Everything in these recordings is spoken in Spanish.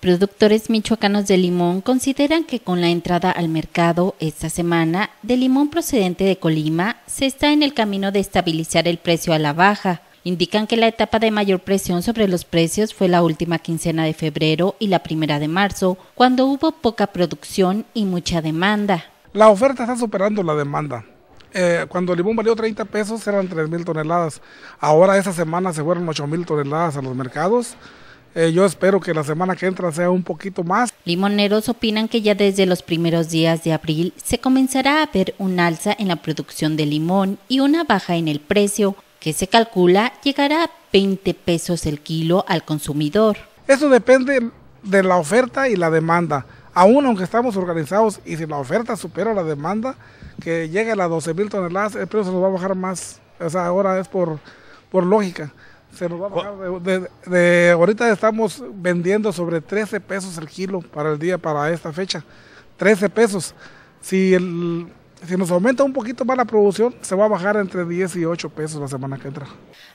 Productores michoacanos de limón consideran que con la entrada al mercado esta semana de limón procedente de Colima se está en el camino de estabilizar el precio a la baja. Indican que la etapa de mayor presión sobre los precios fue la última quincena de febrero y la primera de marzo, cuando hubo poca producción y mucha demanda. La oferta está superando la demanda. Eh, cuando el limón valió 30 pesos eran 3 mil toneladas. Ahora esta semana se fueron 8 mil toneladas a los mercados. Eh, yo espero que la semana que entra sea un poquito más. Limoneros opinan que ya desde los primeros días de abril se comenzará a ver un alza en la producción de limón y una baja en el precio, que se calcula llegará a 20 pesos el kilo al consumidor. Eso depende de la oferta y la demanda. Aún aunque estamos organizados y si la oferta supera la demanda, que llegue a las 12 mil toneladas, el precio se nos va a bajar más. O sea, ahora es por, por lógica se nos va a bajar. De, ahorita estamos vendiendo sobre 13 pesos el kilo para el día, para esta fecha. 13 pesos. Si, el, si nos aumenta un poquito más la producción, se va a bajar entre 10 y 8 pesos la semana que entra.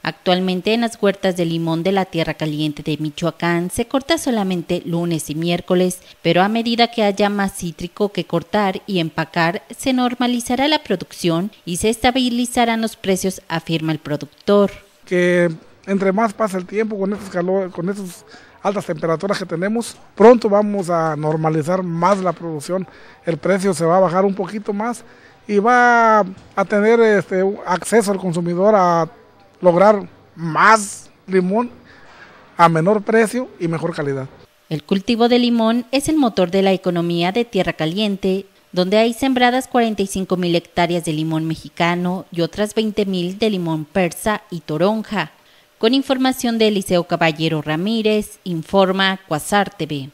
Actualmente en las huertas de limón de la Tierra Caliente de Michoacán se corta solamente lunes y miércoles, pero a medida que haya más cítrico que cortar y empacar, se normalizará la producción y se estabilizarán los precios, afirma el productor. Que entre más pasa el tiempo con estos con estas altas temperaturas que tenemos, pronto vamos a normalizar más la producción, el precio se va a bajar un poquito más y va a tener este, acceso al consumidor a lograr más limón a menor precio y mejor calidad. El cultivo de limón es el motor de la economía de Tierra Caliente, donde hay sembradas 45 mil hectáreas de limón mexicano y otras 20 mil de limón persa y toronja. Con información de Liceo Caballero Ramírez, informa Cuasar TV.